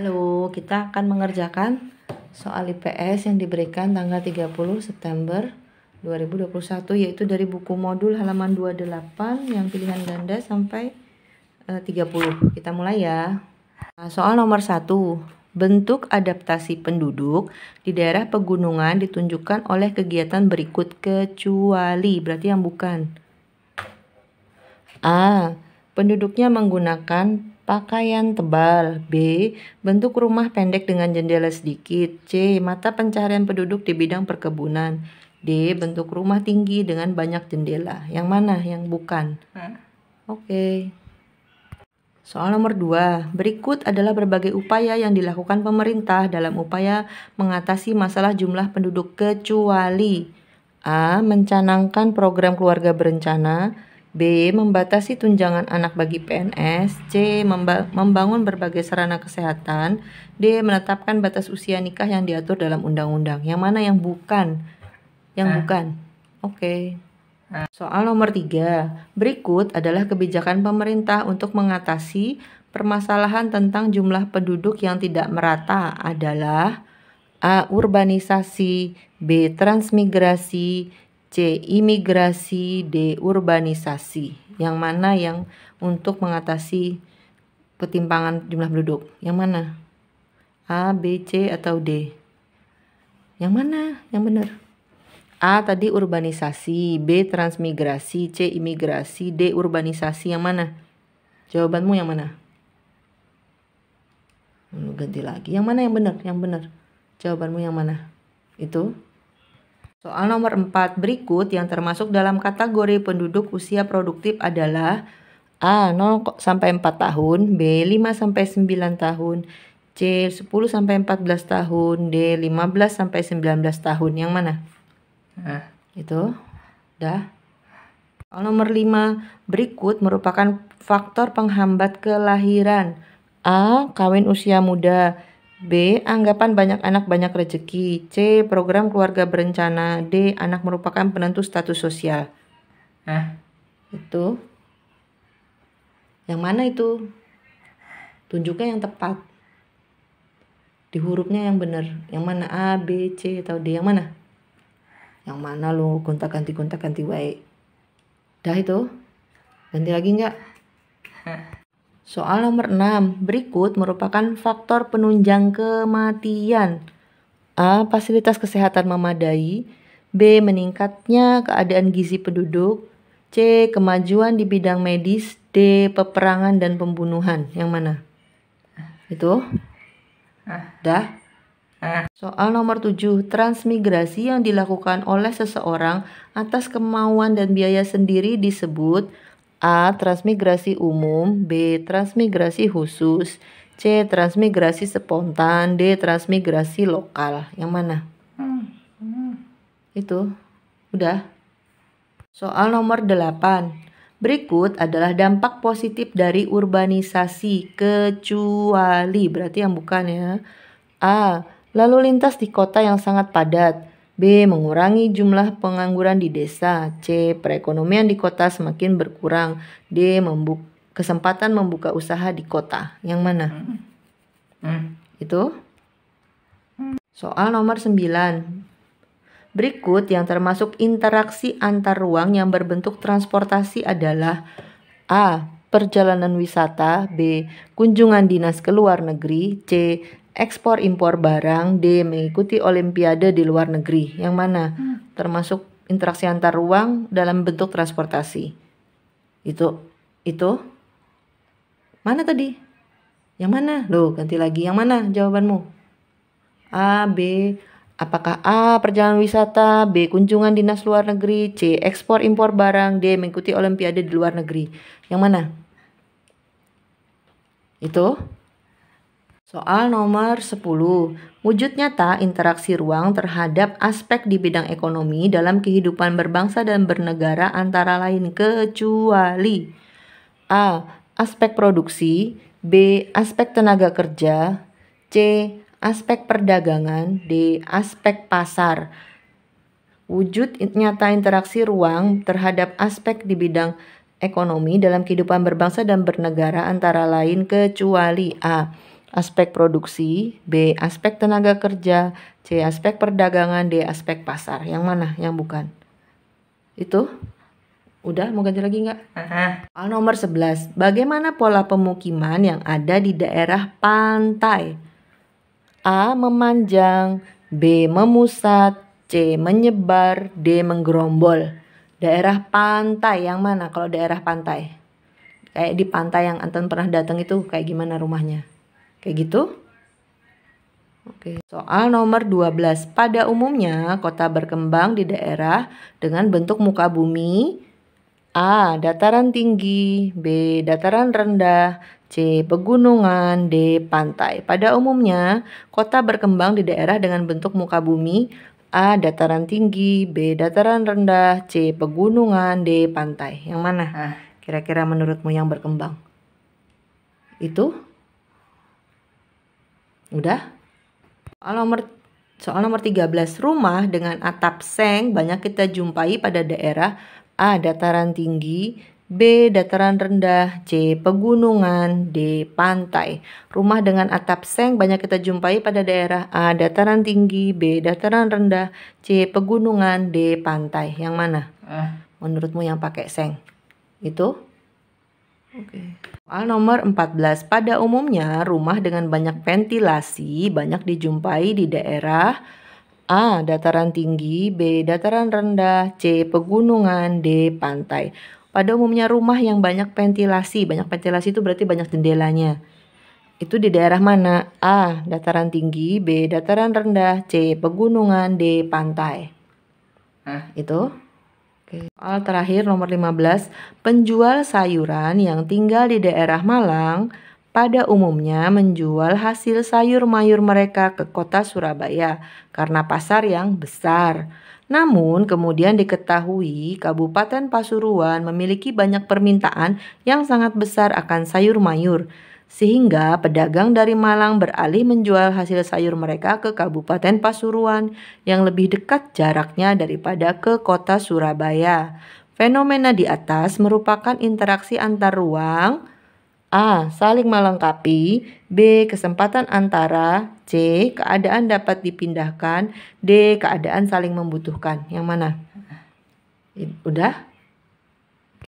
Halo, kita akan mengerjakan soal IPS yang diberikan tanggal 30 September 2021 yaitu dari buku modul halaman 28 yang pilihan ganda sampai e, eh, 30. Kita mulai ya. Nah, soal nomor 1. Bentuk adaptasi penduduk di daerah pegunungan ditunjukkan oleh kegiatan berikut kecuali berarti yang bukan. A. Penduduknya menggunakan pakaian tebal. B. Bentuk rumah pendek dengan jendela sedikit. C. Mata pencarian penduduk di bidang perkebunan. D. Bentuk rumah tinggi dengan banyak jendela. Yang mana? Yang bukan. Hmm. Oke. Okay. Soal nomor 2. Berikut adalah berbagai upaya yang dilakukan pemerintah dalam upaya mengatasi masalah jumlah penduduk kecuali A. Mencanangkan program keluarga berencana B. Membatasi tunjangan anak bagi PNS C. Memba membangun berbagai sarana kesehatan D. Menetapkan batas usia nikah yang diatur dalam undang-undang Yang mana yang bukan? Yang eh. bukan Oke okay. Ah. Soal nomor tiga, berikut adalah kebijakan pemerintah untuk mengatasi permasalahan tentang jumlah penduduk yang tidak merata adalah A. Urbanisasi B. Transmigrasi C. Imigrasi D. Urbanisasi Yang mana yang untuk mengatasi ketimpangan jumlah penduduk? Yang mana? A, B, C, atau D? Yang mana yang benar? A tadi urbanisasi, B transmigrasi, C imigrasi, D urbanisasi. Yang mana? Jawabanmu yang mana? ganti lagi. Yang mana yang benar? Yang benar. Jawabanmu yang mana? Itu Soal nomor 4 berikut yang termasuk dalam kategori penduduk usia produktif adalah A. 0 sampai 4 tahun, B. 5 sampai 9 tahun, C. 10 sampai 14 tahun, D. 15 sampai 19 tahun. Yang mana? Nah, itu. Dah. Soal nomor 5 berikut merupakan faktor penghambat kelahiran. A. Kawin usia muda, B. Anggapan banyak anak banyak rezeki. C. Program keluarga berencana. D. Anak merupakan penentu status sosial. Hah? Itu. Yang mana itu? Tunjuknya yang tepat. Di hurufnya yang benar. Yang mana A, B, C atau D? Yang mana? Yang mana lo gonta ganti gonta ganti wae. Dah itu. Ganti lagi nggak? Soal nomor 6, berikut merupakan faktor penunjang kematian. A. Fasilitas kesehatan memadai. B. Meningkatnya keadaan gizi penduduk. C. Kemajuan di bidang medis. D. Peperangan dan pembunuhan. Yang mana? Ah, itu? Ah. Dah? Ah. Soal nomor 7, transmigrasi yang dilakukan oleh seseorang atas kemauan dan biaya sendiri disebut A. Transmigrasi umum B. Transmigrasi khusus C. Transmigrasi spontan D. Transmigrasi lokal Yang mana? Hmm. Hmm. Itu Udah Soal nomor 8 Berikut adalah dampak positif dari urbanisasi kecuali berarti yang bukan ya. A. Lalu lintas di kota yang sangat padat. B. Mengurangi jumlah pengangguran di desa. C. Perekonomian di kota semakin berkurang. D. Membuka kesempatan membuka usaha di kota. Yang mana? Hmm. Hmm. Itu. Soal nomor 9. Berikut yang termasuk interaksi antar ruang yang berbentuk transportasi adalah A. Perjalanan wisata B. Kunjungan dinas ke luar negeri C ekspor impor barang, D mengikuti olimpiade di luar negeri. Yang mana? Hmm. Termasuk interaksi antar ruang dalam bentuk transportasi. Itu itu mana tadi? Yang mana? Lo ganti lagi. Yang mana jawabanmu? A, B, Apakah A. Perjalanan wisata, B. Kunjungan dinas luar negeri, C. Ekspor impor barang, D. Mengikuti olimpiade di luar negeri. Yang mana? Itu? Soal nomor 10. Wujud nyata interaksi ruang terhadap aspek di bidang ekonomi dalam kehidupan berbangsa dan bernegara antara lain kecuali A. Aspek produksi B. Aspek tenaga kerja C. Aspek perdagangan D. Aspek pasar Wujud nyata interaksi ruang terhadap aspek di bidang ekonomi dalam kehidupan berbangsa dan bernegara antara lain kecuali A aspek produksi, B aspek tenaga kerja, C aspek perdagangan, D aspek pasar. Yang mana? Yang bukan? Itu? Udah mau ganti lagi nggak? Soal nomor 11. Bagaimana pola pemukiman yang ada di daerah pantai? A. Memanjang B. Memusat C. Menyebar D. Menggerombol Daerah pantai yang mana kalau daerah pantai? Kayak di pantai yang Anton pernah datang itu kayak gimana rumahnya? Kayak gitu. Oke, soal nomor 12. Pada umumnya, kota berkembang di daerah dengan bentuk muka bumi A. Dataran tinggi B. Dataran rendah C. Pegunungan D. Pantai Pada umumnya, kota berkembang di daerah dengan bentuk muka bumi A. Dataran tinggi B. Dataran rendah C. Pegunungan D. Pantai Yang mana? Ah. Kira-kira menurutmu yang berkembang? Itu Udah? Soal nomor soal nomor 13 rumah dengan atap seng banyak kita jumpai pada daerah A dataran tinggi, B. Dataran rendah, C. Pegunungan, D. Pantai. Rumah dengan atap seng banyak kita jumpai pada daerah A. Dataran tinggi, B. Dataran rendah, C. Pegunungan, D. Pantai. Yang mana? Eh. Menurutmu yang pakai seng? Itu? Oke. Okay. Soal nomor 14. Pada umumnya, rumah dengan banyak ventilasi banyak dijumpai di daerah A. dataran tinggi, B. dataran rendah, C. pegunungan, D. pantai. Pada umumnya rumah yang banyak ventilasi, banyak ventilasi itu berarti banyak jendelanya. Itu di daerah mana? A. dataran tinggi, B. dataran rendah, C. pegunungan, D. pantai. Hah itu Oke. Soal terakhir nomor 15, penjual sayuran yang tinggal di daerah Malang pada umumnya menjual hasil sayur mayur mereka ke kota Surabaya karena pasar yang besar. Namun kemudian diketahui Kabupaten Pasuruan memiliki banyak permintaan yang sangat besar akan sayur mayur sehingga pedagang dari Malang beralih menjual hasil sayur mereka ke Kabupaten Pasuruan yang lebih dekat jaraknya daripada ke kota Surabaya. Fenomena di atas merupakan interaksi antar ruang, A. Saling melengkapi B. Kesempatan antara C. Keadaan dapat dipindahkan D. Keadaan saling membutuhkan Yang mana? Udah?